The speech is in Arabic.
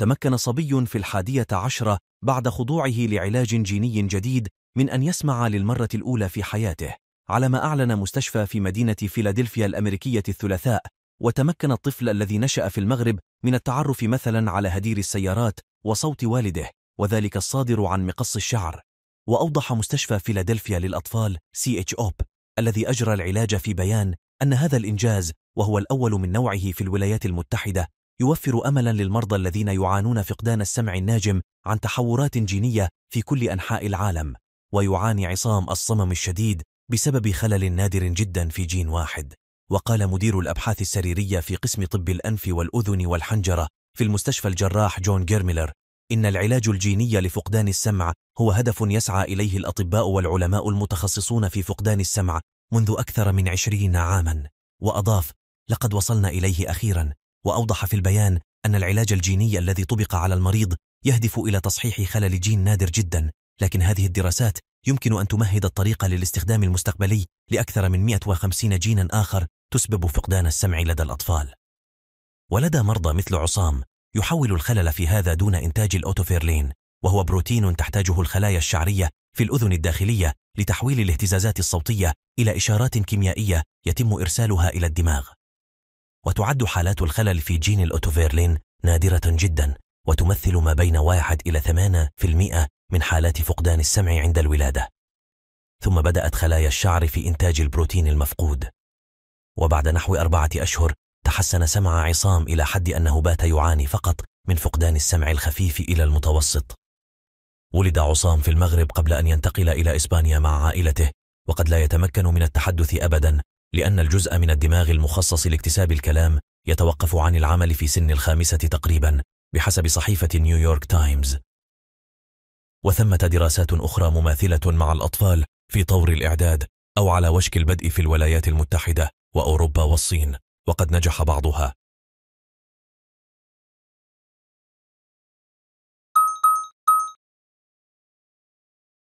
تمكن صبي في الحادية عشرة بعد خضوعه لعلاج جيني جديد من أن يسمع للمرة الأولى في حياته على ما أعلن مستشفى في مدينة فيلادلفيا الأمريكية الثلاثاء وتمكن الطفل الذي نشأ في المغرب من التعرف مثلا على هدير السيارات وصوت والده وذلك الصادر عن مقص الشعر وأوضح مستشفى فيلادلفيا للأطفال CHOP الذي أجرى العلاج في بيان أن هذا الإنجاز وهو الأول من نوعه في الولايات المتحدة يوفر أملا للمرضى الذين يعانون فقدان السمع الناجم عن تحورات جينية في كل أنحاء العالم ويعاني عصام الصمم الشديد بسبب خلل نادر جدا في جين واحد وقال مدير الأبحاث السريرية في قسم طب الأنف والأذن والحنجرة في المستشفى الجراح جون جيرميلر إن العلاج الجيني لفقدان السمع هو هدف يسعى إليه الأطباء والعلماء المتخصصون في فقدان السمع منذ أكثر من عشرين عاما وأضاف لقد وصلنا إليه أخيرا وأوضح في البيان أن العلاج الجيني الذي طبق على المريض يهدف إلى تصحيح خلل جين نادر جدا لكن هذه الدراسات يمكن أن تمهد الطريق للاستخدام المستقبلي لأكثر من 150 جينا آخر تسبب فقدان السمع لدى الأطفال ولدى مرضى مثل عصام يحول الخلل في هذا دون إنتاج الأوتوفيرلين وهو بروتين تحتاجه الخلايا الشعرية في الأذن الداخلية لتحويل الاهتزازات الصوتية إلى إشارات كيميائية يتم إرسالها إلى الدماغ وتعد حالات الخلل في جين الأوتوفيرلين نادرة جدا وتمثل ما بين 1 إلى 8% من حالات فقدان السمع عند الولادة ثم بدأت خلايا الشعر في إنتاج البروتين المفقود وبعد نحو أربعة أشهر تحسن سمع عصام إلى حد أنه بات يعاني فقط من فقدان السمع الخفيف إلى المتوسط ولد عصام في المغرب قبل أن ينتقل إلى إسبانيا مع عائلته وقد لا يتمكن من التحدث أبدا لأن الجزء من الدماغ المخصص لاكتساب الكلام يتوقف عن العمل في سن الخامسة تقريبا بحسب صحيفة نيويورك تايمز وثمة دراسات أخرى مماثلة مع الأطفال في طور الإعداد أو على وشك البدء في الولايات المتحدة وأوروبا والصين وقد نجح بعضها